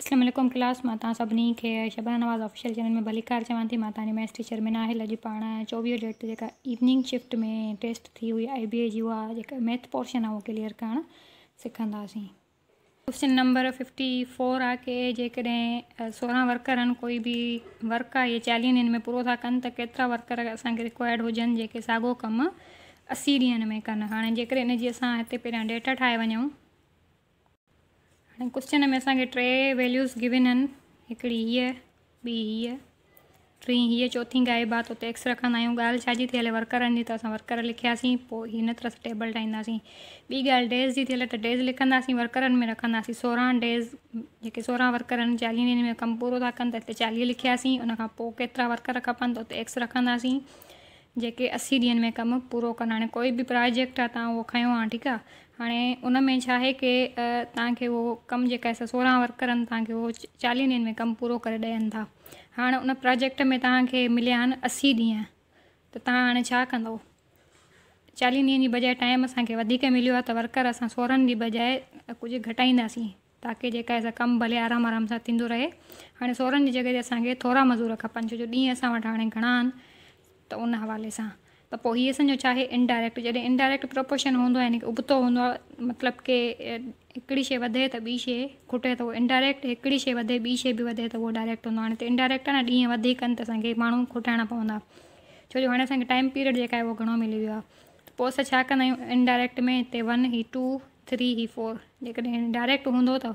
Aslam class मां तव्हां सभिनी शबाना नवाज़ ऑफिशियल चैनल में भलीकार चवां थी मां मैथ्स टीचर में नाहिल अॼु पाण चोवीह डेट ते इवनिंग शिफ्ट में टेस्ट थी हुई I B A G math portion है उहो क्लियर कर सिखंदासीं क्वेश्चन नंबर फिफ्टी फोर आ की जेकॾहिं सोरहं वर्कर आहिनि कोई भी वर्क आ इहे दिन में पूरा था कनि त केतिरा वर्कर असांखे रिक्वायर्ड हुजनि जेके साॻियो कमु असी ॾींहंनि में कनि हाणे जेकॾहिं हिन जी असां हिते डेटा ठाहे वञूं हाणे क्वेश्चन तो में असांखे टे वैल्यूज़ गिविन आहिनि हिकिड़ी हीअ ॿी हीअ टीं हीअ चोथीं गाइब आहे त एक्स रखा आहियूं ॻाल्हि छाजी थी की तो जी त वर्कर लिखियासीं पोइ तरह सां टेबल ठाहींदासीं ॿी ॻाल्हि डेज़ की थी हले त डेज़ लिखासी वर्करनि में रखंदासीं सोरह डेज़ जो सोरह वर्कर चाली दिन में कम पूरा था कन तो चाली चालीह लिखियासीं उन खां वर्कर खपन तो हुते एक्स रखंदासीं जेके असी ॾींहंनि में कमु पूरो कनि हाणे कोई बि प्रोजेक्ट आहे तव्हां उहो खयो आहे ठीकु हाँ उन में छा आहे की तव्हांखे उहो कमु जेका आहे सोरहं वर्करनि तव्हांखे उहो चालीह ॾींहंनि में कमु पूरो करे ॾियनि था हाणे उन प्रोजेक्ट में तव्हांखे मिलिया आहिनि असी ॾींहं त तव्हां हाणे छा कंदव चालीह ॾींहंनि टाइम असिक मिलो मिलियो वर्कर अस सोरहनि जी बजाय कुछ घटाइंदी ताकि जेका कम भले आराम आराम से थींदो रहे हाणे सोरहनि जी जगह ते असांखे मज़ूर खपन छो जो ॾींहुं असां वटि हाणे घणा उन हवा सां तो ये असो असांजो छा इनडायरेक्ट जॾहिं इनडायरेक्ट प्रोपोर्शन हों आहे यानी की उबतो हूंदो आहे वधे त ॿी शइ खुटे तो इनडायरेक्ट एक शे वधे ॿी शइ बि वधे त उहो डायरेक्ट हों आहे हाणे इनडायरेक्ट आहे न ॾींहं वधीक आहिनि त असांखे पवंदा छो जो हाणे असांखे टाइम पीरियड जो है वो घणो मिली वियो आहे पोइ इनडायरेक्ट में ते वन ही टू थ्री ही फोर जेकॾहिं डायरेक्ट हूंदो त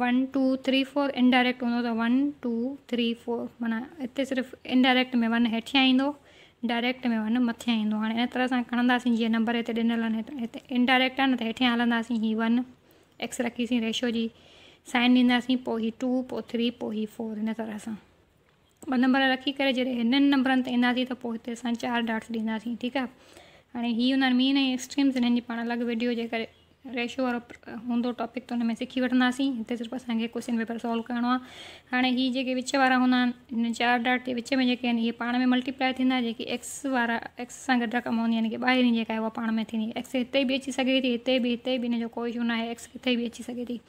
one two three four indirect हों त वन टू थ्री फोर माना इतने सिर्फ़ु इनडायरेक्ट में वन हेठियां ईंदो डायरेक्ट में वन मथे हाँ इन तरह सां खणंदासीं जीअं नंबर हिते इनडायरेक्ट आहे न त हेठियां वन एक्स रखीसीं रेशो की साइन ॾींदासीं ही टू थ्री पोइ फोर इन तरह से ब नंबर रखी करे जॾहिं हिननि नंबरनि ते तो चार पोइ हिते असां डॉट्स ॾींदासीं ठीकु आहे हाणे हीअ मीन एक्सट्रीम्स इन जी पाण वीडियो के रेशो वो हों टॉपिक तो हुन सीखी सिखी वठंदासीं हिते सिर्फ़ु क्वेश्चन पेपर सॉल्व करिणो हाँ हाणे हीअ जेके विच वारा हूंदा आहिनि हिन चारि डाट जे विच में जेके आहिनि इहे में मल्टीप्लाई थींदा जेकी एक्स वा एक्स सां गॾु रक़म हूंदी यानी की ॿाहिरीं जेका आहे उहा में थी एक्स हिते भी अची सके थी हिते बि हिते बि हिन कोई शो ना एक्स किथे भी अची सघे थी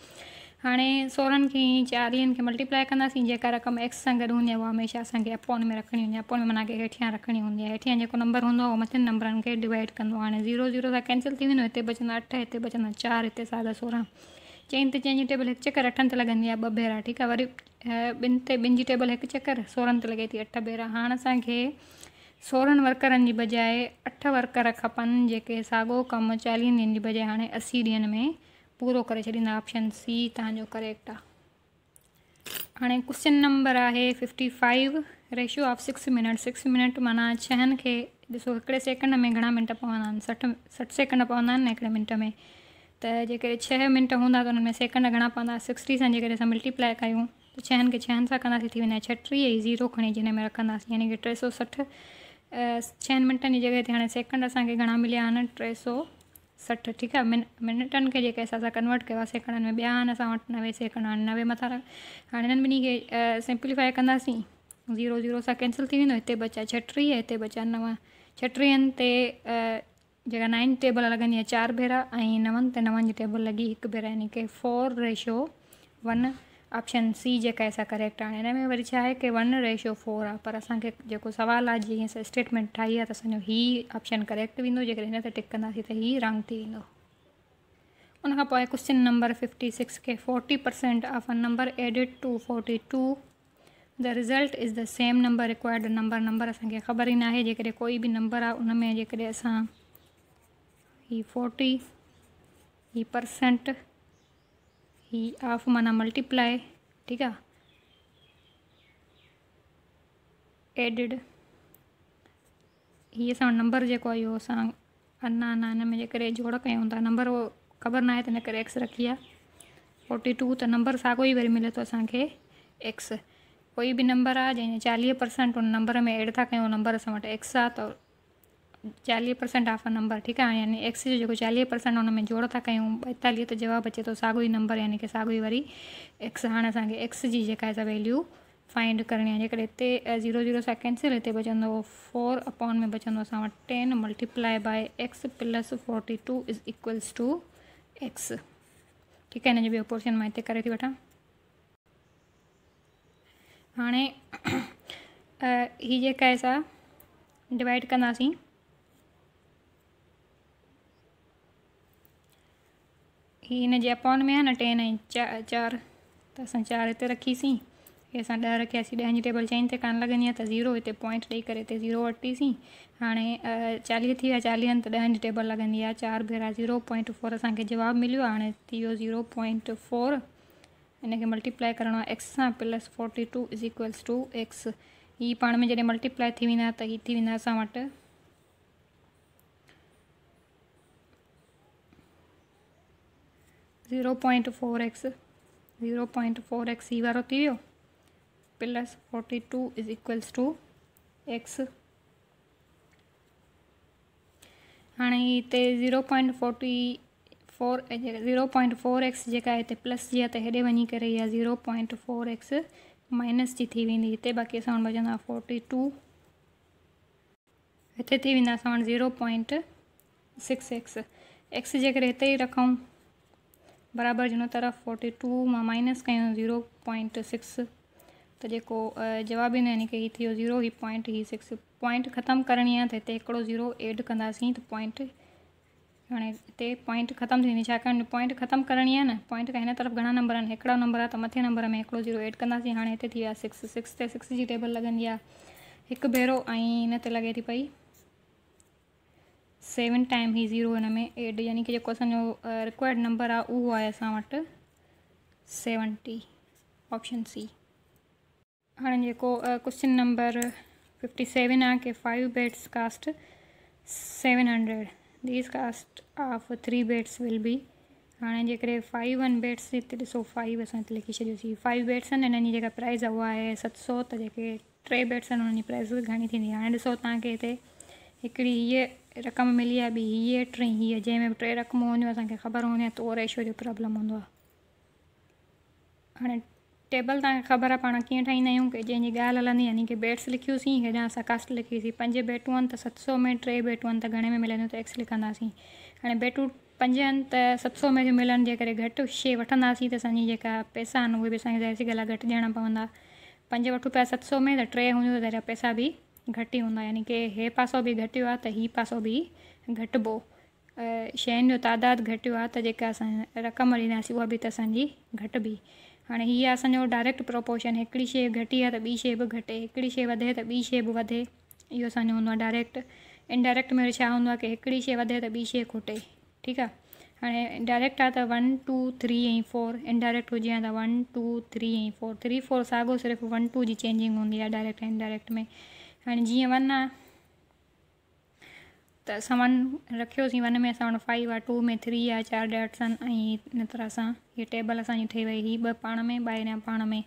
हाँ सोरहंनि के ई चालीहनि खे मल्टीप्लाए कंदासीं रक़म एक्स सां गॾु हूंदी आहे उहा हमेशह अपॉन में रखनी हूंदी आहे अपॉन में माना की हेठियां रखणी हूंदी आहे हेठियां जेको नंबर हूंदो आहे उहो मथनि नंबरनि डिवाइड कह हाँ ज़ीरो ज़ीरो सां कैंसिल थी वेंदो हिते बचंदा अठ हिते बचंदा चार इतने साढा सोरह चइनि ते चइनि जी टेबल हिकु चकर अठनि ते लॻंदी आहे भेरा ठीक आहे वरी ॿिनि ते ॿिनि टेबल एक चक्कर सोरहनि ते लगे थी अठ भेरा हाँ असांखे सोरहनि वर्करनि जी बजाए अठ वर्कर खपनि जेके सागो कम चालीन दिन की बजाय हाँ असी ॾींहंनि में पूरा कर छॾींदा ऑप्शन सी तव्हांजो करेक्ट आ हाँ क्वेश्चन नंबर है fifty five ratio of six minute six minute माना छहनि के ॾिसो हिकिड़े सेकंड में घणा मिंट पवंदा सठ सठ सठि सेकंड पवंदा आहिनि मिंट में तो जेके छह मिंट हूंदा त हुन में सेकंड घणा पवंदा सिक्सटी से जेकॾहिं अस मल्टीप्लाए क्यों त छहनि खे छहनि सां कंदासीं थी वेंदा ज़ीरो खड़ी जिन में रखंदासीं यानी कि टे सौ सठ छह मिंटनि जी जॻह ते हाणे सेकंड असांखे घणा मिलिया आहिनि टे सौ सठ ठीक है मिन मिनटन के जेके असां सां कंवर्ट कयो में ॿिया अस नवे सेकंड नवे मत हाँ इन बिन्हीं खे सिंप्लीफाए कंदासीं ज़ीरो ज़ीरो सां कैंसिल थी बचा छटी इतने बचा नव छटीहनि ते नाइन टेबल लॻंदी चार भेरा ऐं नवन ते टेबल लगी एक भेरा यानी कि four ratio one option c যেক এসা কারেক্ট আনে মে বরি চাই কে 1:4 আ পর আসাকে যেকো سوال আ যে স্টেটমেন্ট ঠাই আ তসনি হি অপশন কারেক্ট বিনো যেক এনে তে টিক করনাসি তে হি রং থি বিনো অনক পায়ে কুয়েশ্চন নাম্বার 56 কে 40% of a number add 242 the result is the same number required number number আসাকে খবরই না হে যেকরে কোই বি নাম্বার আ অনমে যেকরে আসা হি 40 হি परसेंट ही ऑफ माना मल्टीप्लाई ठीक है एडिड हीअ असां नंबर जो आहे इहो असां अञा अञा में करे जोड़ कयूं था नंबर उहो ख़बर ना तो करे एक्स रखी आहे फोर्टी टू तो नंबर सागो ही वरी मिले तो असांखे एक्स कोई भी नंबर आ जैसे चालीह परसेंट उन नंबर में एड था कयूं नंबर अस वटि एक्स आहे त चालीह परसेंट ऑफ नंबर ठीक है यानी एक्स जो जेको चालीह परसेंट हुन में जोड़ था क्यों ॿाएतालीह तो जवाब अचे तो सागो ही नंबर यानी कि साॻियो ई वरी एक्स हाँ असांखे एक्स जी जेका वैल्यू फाइंड करनी है जेकॾहिं हिते ज़ीरो ज़ीरो सां कैंसिल हिते बचंदो फोर अपॉन में बचंदो अस ten multiply by x plus forty two is equals to x ठीकु आहे हिन जो ॿियो पोर्शन मां हिते करे थी वठां हाणे हीअ डिवाइड कंदासीं ही इन जे अपॉन में है न टेन ऐं चा चारि त असां चारि हिते रखीसीं असां ॾह रखियासीं ॾहनि जी टेबल चइनि ते कान लॻंदी आहे त ज़ीरो हिते पॉइंट ॾेई करे हिते ज़ीरो वरितीसीं हाणे चालीह थी विया चालीहनि त ॾहनि टेबल लॻंदी आहे चारि भेरा ज़ीरो पॉइंट फोर असांखे जवाबु मिलियो आहे हाणे थी ज़ीरो पॉइंट फोर इनके मल्टीप्लाई करिणो एक्स सां plus forty two is equals to x ये पा में जैसे मल्टीप्लाई थी वेंदा त ही थी वेंदा असां zero point four x zero point four x ही वारो थी वियो plus forty two is equals to x हाँ इतने zero point forty four zero point four x जेका हिते प्लस जी आहे त हेॾे वञी zero point four x minus जी थी वेंदी हिते बाक़ी असा वटि फोर्टी टू हिते थी वेंदा असां zero point six x x जे करे बराबर जुन तरफ़ फोर्टी टू मां माइनस क्यों ज़ीरो पॉइंट सिक्स तो जो जवाब ईंदो यानी की हीउ ज़ीरो हीउ पॉइंट हीउ सिक्स पॉइंट खत्म करनी है त हिते ज़ीरो एड कंदासीं त पॉइंट हाणे हिते पॉइंट खत्म थी वेंदी पॉइंट ख़तमु करणी आहे न पॉइंट खां हिन तरफ़ घणा नंबर आहिनि नंबर आहे मथे नंबर में हिकिड़ो ज़ीरो एड कंदासीं हाणे हिते थी सिक्स सिक्स ते सिक्स जी टेबल लॻंदी एक भेरों भेरो ऐं हिन थी पई सेवन टाइम ही ज़ीरो इन में एड यानी कि रिक्वायर्ड नंबर आए उहो ऑप्शन सी हाँ जो क्वेश्चन नंबर फिफ्टी सेवन आ के five beds cost seven hundred these cost of three beds will be हाँ जैसे फाइव वन बेड्स इतो फाइव अस लिखी छॾियोसीं फाइव बेड्स इन हिननि प्राइज़ आहे है आहे सत सौ तो जेके टे बेड्स उन प्राइज़ घनी थींदी हाणे ॾिसो ये रक़म मिली आ ॿी हीअ टे हीअ जंहिंमें टे रक़म हूंदियूं ख़बर हूंदी आहे रेशो जो प्रॉब्लम हूंदो आहे टेबल तबर आ पा कि जैसे ठाहींदा हलंदी यानी कि बेट्स लिखियोसीं हेॾां कास्ट लिखीसी पंज बेटू आहिनि त सत सौ में टे बेटू आहिनि तो घणे में मिलंदियूं त एक्स लिखंदासीं हाँ बेटू पंज आहिनि त सत सौ में मिलनि जे करे घटि शइ वठंदासीं त पैसा वह उहे बि सी ॻाल्हि आहे घटि पवंदा पंज वो पिया सत सौ में त टे हों पैसा भी घटि हूंदा यानी कि हे पासो भी घट आहे त पासो भी घटबो शादाद जो अस रक़म ॾिनासीं वह भी त असांजी घटिबी हाँ ये असो डायरेक्ट प्रोपोर्शन एक शे घटी है तो बी शे भी घटे एक शे वे तो बी शे भी वे यो असांजो डायरेक्ट इनडायरेक्ट में हों के शे की हिकिड़ी शइ वधे त खुटे ठीक है हाँ डायरेक्ट आ वन टू थ्री ऐं फोर इनडायरेक्ट हो वन टू थ्री ऐं फोर थ्री फोर सागो सिर्फ वन टू की चेंजिंग होंगी डायरेक्ट इनडायरेक्ट में हाँ जी वन आहे त वन रखियोसीं वन में असां फाइव आ टू में थ्री आ चार ॾह इन तरह से ये टेबल अस ठही वई हीअ में ॿाहिरियां पाण में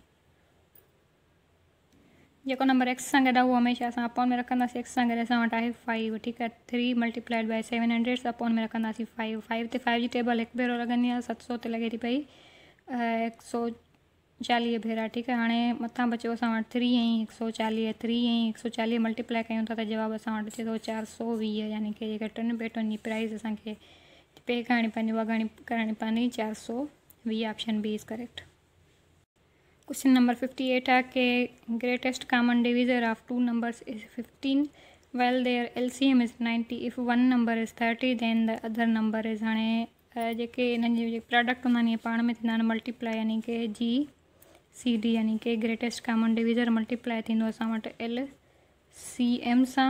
जो नंबर एक्स सां गॾु आहे उहो हमेशह असां अपॉन में रखा एक्स सां गॾु असां वटि फाइव ठीकु आहे three multiplied by seven hundred upon में रखा फाइव फाइव से फाइव की टेबल एक भेरों लॻंदी आहे सत सौ लगे थी पी हिकु सौ चालीह भेरा ठीकु आहे हाणे मथां बचियो असां वटि थ्री ऐं हिकु सौ चालीह थ्री ऐं हिकु सौ चालीह मल्टीप्लाई क्यों था त जवाबु असां वटि सौ वीह यानी कि जेका टिनि पेटुनि जी प्राइज़ अस पे करनी पवंदी वगाणी करणी पवंदी चारि सौ वी option B is correct question number fifty eight है कि greatest common divisor of two number is fifteen well there L C M is ninety if one number is thirty then the other number is हाँ जी इन product हूंदा पा में थींदा multiply यानी कि जी સી ડી યાની કે greatest common divisor multiply L C M से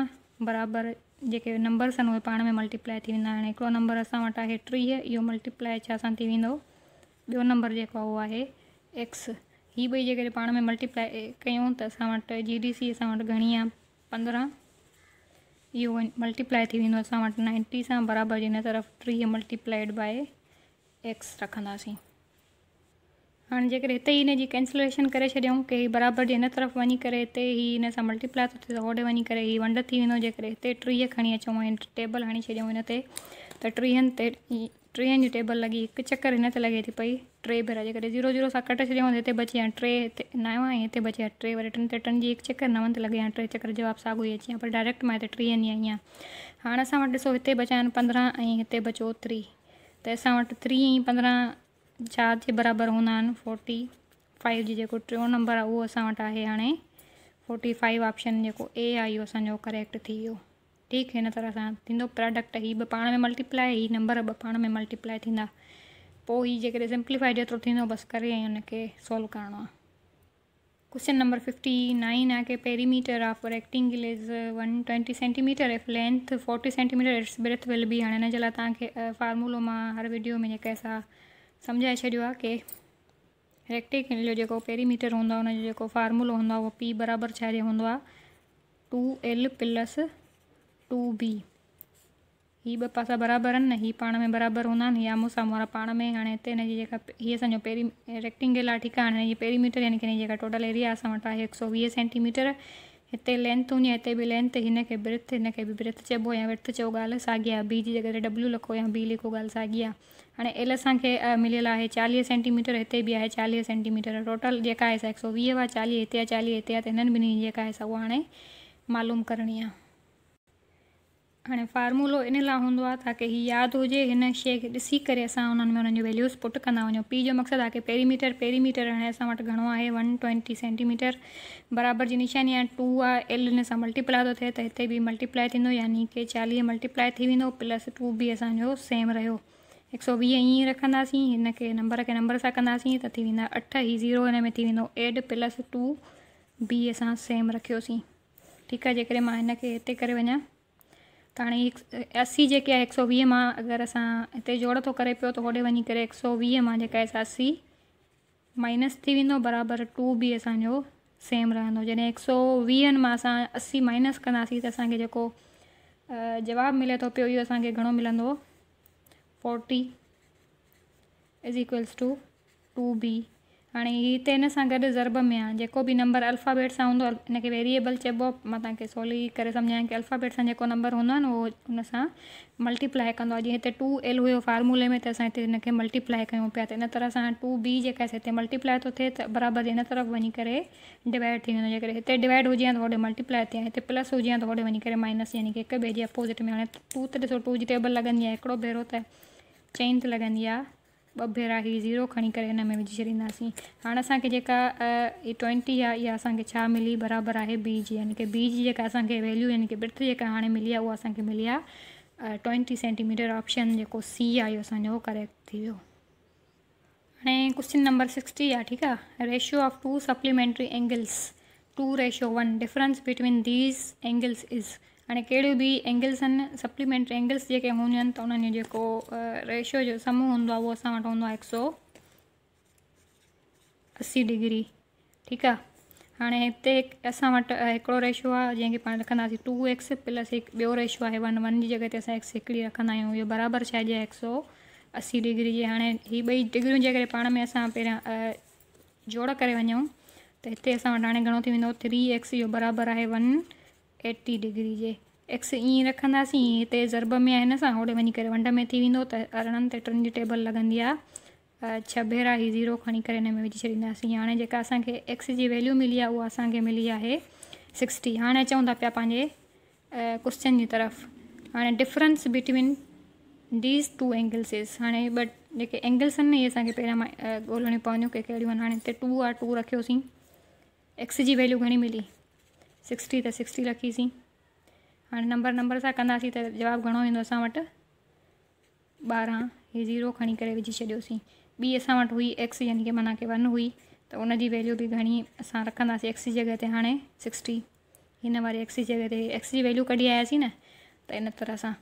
बराबर जेके नंबर्स आहिनि उहे में मल्टीप्लाई थी वेंदा नंबर असां वटि आहे टीह इहो मल्टीप्लाए नंबर जो आहे उहो एक्स ही ॿई जेकॾहिं पाण में मल्टीप्लाए क्यों तो अस वटि जी डी सी असां वटि घणी आहे पंद्रहं थी वेंदो असां नाइंटी से बराबर हिन तरफ़ टीह मल्टीप्लाइड बाए एक्स रखंदासीं हाँ जेकर हिते तो ई हिनजी कैंसिलेशन कर छॾियऊं की हीअ बराबरि जे तरफ़ वही करे हिते हीअ हिन सां मल्टीप्लाए वंड थी वेंदो जेकर हिते टीह खणी अचूं टेबल हणी छॾियऊं हिन ते त टीहनि टेबल लगी एक चक्कर हिन लगे लॻे थी पई टे भेर जेकॾहिं ज़ीरो ज़ीरो सां कटे छॾियऊं हिते बची हाणे टे हिते नव ऐं बची हाणे टे वन टिनि ते टनि जी हिकु चकर नवनि टे चक्कर जवाब सागो ही अची पर डायरेक्ट मां हिते टीहनि आई आहियां हाणे असां वटि बचा पंद्रह पंद्रहं ऐं बचो थ्री तो असां वटि पंद्रह चारि जे बराबरि हूंदा फोर्टी फाइव जो जेको नंबर आहे उहो असां वटि आहे हाणे फोर्टी फाइव ऑप्शन जो ए आहे इहो करेक्ट थी ठीक है हिन तरह से प्रोडक्ट हीअ ॿ में मल्टीप्लाए हीअ नंबर ब पाण में मल्टीप्लाए थींदा पोइ हीअ जेकॾहिं सिम्प्लीफाए जेतिरो थींदो बसि करे सॉल्व करिणो क्वेश्चन नंबर फिफ्टी नाइन आहे की perimeter of rectangle is one twenty centimetre if length forty centimetre its breadth will be हाँ इन जे लाइ तव्हांखे फार्मूलो मां हर वीडियो में जैसे असां सम्झाए छॾियो आहे की रेक्टेकल जो जेको पेरीमीटर हूंदो आहे फार्मूलो हूंदो आहे पी बराबर छाजे हों two L plus two B हि ॿ बराबर बराबरि आहिनि न में बराबर हूंदा आहिनि ही सामू साम्हूं पा में हाँ हिते हिन जी पेरी रेक्टेंगल आहे ठीकु आहे पेरीमीटर यानी कि टोटल एरिया असां वटि आहे सेंटीमीटर हिते लेंथ हुजे हिते भी लेंथ हिनखे ब्रिथ हिनखे भी ब्रिथ चइबो या विर्थ चओ ॻाल्हि साॻी बी जी जॻह ते डब्लू लिखो या बी लिखो गाल साॻी हाँ एल असांखे मिलियल आहे चालीह सेंटीमीटर इतने भी है चालीह सेंटीमीटर टोटल जेका आहे सा सौ वी आहे चालीह चाली आहे चालीह हिते आहे त हिननि मालूम करनी है हाँ फार्मूलो इन लाइ हूंदो आहे तव्हांखे हीउ यादि हुजे हिन में वैल्यूज़ पुट कंदा पी जो मक़सदु आहे की पेरीमीटर पेरीमीटर हाणे असां वटि घणो वन ट्वेंटी सेंटीमीटर बराबर जी निशानी आहे टू आहे एल इन सां मल्टीप्लाई तो थे तो हिते बि मल्टीप्लाई थींदो यानी कि चाली मल्टीप्लाई थी वेंदो प्लस टू बि असांजो सेम रो एक सौ वी ईअं रखंदासीं हिन नंबर के नंबर से कंदासीं त अठ ही ज़ीरो हिन एड प्लस टू बी असम सेम ठीक है जैसे जेकॾहिं मां हिन त हाणे इक्स असी जेके आहे हिक सौ वीह मां अगरि असां हिते जोड़ थो करे पियो त होॾे वञी करे हिकु सौ वीह मां जेका आहे असी माइनस थी वेंदो बराबरि टू बी असांजो सेम रहंदो जॾहिं हिकु सौ वीहनि मां असां असी माइनस कंदासीं त असांखे जेको जवाबु मिले थो पियो इहो असांखे घणो मिलंदो forty is equals to two B हाँ ये त हिन सां गॾु में आहे भी नंबर अल्फ़ाबेट से हों के वेरिएबल चइबो आहे कर तव्हांखे कि अल्फ़ाबेट से जेको नंबर हों आहे न उहो टू एल हुयो फार्मूले में त असां हिते हिनखे मल्टीप्लाए कयूं तरह से टू बी जेका आहे तो थे थो थिए त तरफ़ वही डिवाइड थी वेंदो जेकॾहिं हिते डिवाइड हो हा त होॾे मल्टीप्लाए थिया प्लस हो हा त होॾे माइनस यानी कि एक ॿिए जे अपोज़िट में हाणे टू तो ॾिसो टू जी टेबल लॻंदी आहे हिकिड़ो भेरो चेन ते लॻंदी आहे ॿ भेरा ज़ीरो खणी करे में विझी छॾींदासीं हाणे असांखे ट्वेंटी आहे इहा असांखे मिली बराबर है बी जी यानी की बी जी जेका असांखे वैल्यू यानी की बिट जेका हाणे मिली आहे उहा असांखे मिली आहे ट्वेंटी सेंटीमीटर ऑप्शन जो सी आहे इहो करेक्ट थी वियो क्वेश्चन नंबर सिक्सटी आहे ठीकु आहे ratio of two supplementary angles two ratio one difference between these angles is અને કેડો બી એંગલસન સપ્લીમેન્ટરી એંગલસ જે કે હોન તો ઓન ને જે કો રેશિયો જો સમ હોન તો વો સાવટો હોન 180 ડિગ્રી ઠીક આ હાને હેતે એકસાવટ એકરો રેશિયો આ જે કે પાણ લખનાસી 2x + 1 બે રેશિયો હે 1 1 ની જગ્યાતે સા એક સીકડી લખના હું યો બરાબર છાજે 180 ડિગ્રી હે હાને હી બઈ ડિગ્રી જો જગ્યા પાણ મેસા પેરા જોડા કરે વણું તો હેતે સાવટાને ગણો થીનો 3x યો બરાબર આ હે 1 एटी डिग्री जे एक्स ईअं रखंदासीं हिते ज़रब में है ना सां वही वंड में थी वो तो अरिड़हनि टन की टेबल लगती है छह भेरा ही ज़ीरो खड़ी कर वी में हाँ छॾींदासीं हाणे एक्स की वैल्यू मिली है उहा अस मिली है सिक्सटी हाँ अचूं था पिया क्वेश्चन की तरफ़ हाँ difference between these two angles is हाणे ॿ जेके एंगल्स आहिनि न इहे असांखे पहिरियां मां कड़ी हाँ टू आ टू रखी एक्स की वैल्यू घी मिली सिक्सटी त सिक्सटी रखीसीं हाँ नंबर नंबर से कंदासीं तो जवाब घणो ईंदो असां बारह ये ज़ीरो खड़ी कर वी छोसी बी अस हुई एक्स यानी कि माना की वन हुई तो उनकी वैल्यू भी घी अस रखा एक्स की जगह ते हाँ सिक्सटी इन वाले एक्स की जगह एक्स की वैल्यू कड़ी आयासी न तो इन तरह से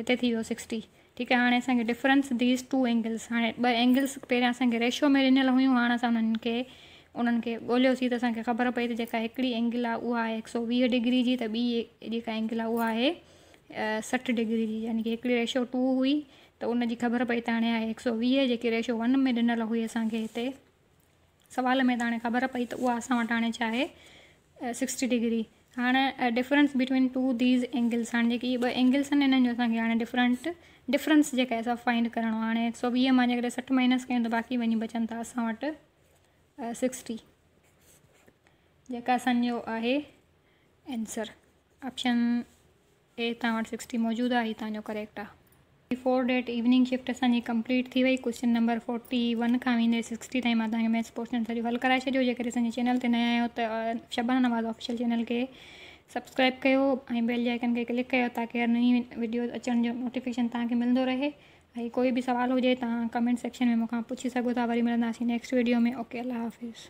इतने थी सिक्सटी ठीक है हाँ अस डिफरेंस दीज टू एंगल्स हाँ ब एंगल्स पहिरियां असांखे रेशो में ॾिनल हुई हाँ अस हुननि उन्हनि खे तो त असांखे ख़बर पई त जेका एंगल आहे उहा सौ वी डिग्री की त ॿी जेका एंगल आहे सठ डिग्री की यानी कि हिकिड़ी रेशो टू हुई तो उनकी ख़बर पई त हाणे आहे सौ वी जेकी रेशो वन में ॾिनल हुई असांखे सवाल में त हाणे ख़बर पई तो वह असां वटि हाणे सिक्सटी डिग्री हाँ difference between two these angles हाँ जेकी ब एंगल्स इन हिननि जो असांखे डिफरेंट डिफरेंस जेका फाइंड करिणो हाँ एक सौ वीह मां जेकॾहिं सठि माइनस कयूं त बाक़ी वही बचनि था असां वटि सिक्सटी जेका असांजो आहे एंसर ऑप्शन ए तव्हां वटि सिक्स्टी मौजूदु आहे करेक्ट आहे फोर डेट इवनिंग शिफ्ट असांजी कंप्लीट थी वई क्वेश्चन नंबर फोर्टी वन खां वेंदे सिक्स्टी ताईं मां मैथ्स पोर्शन सॼो हल कराए छॾियो जेकॾहिं चैनल से नया आया तो शबाना नवाज़ ऑफिशियल चैनल के सब्सक्राइब कर बेल जे आइकन खे क्लिक कयो ताकी हर नई वीडियो अचण जो नोटिफिकेशन तव्हांखे मिलंदो रहे भाई कोई भी सवाल हुजे तो कमेंट सेक्शन में मुखा पुछी सोता था वरी नेक्स्ट वीडियो में ओके अल्लाह हाफ़िज़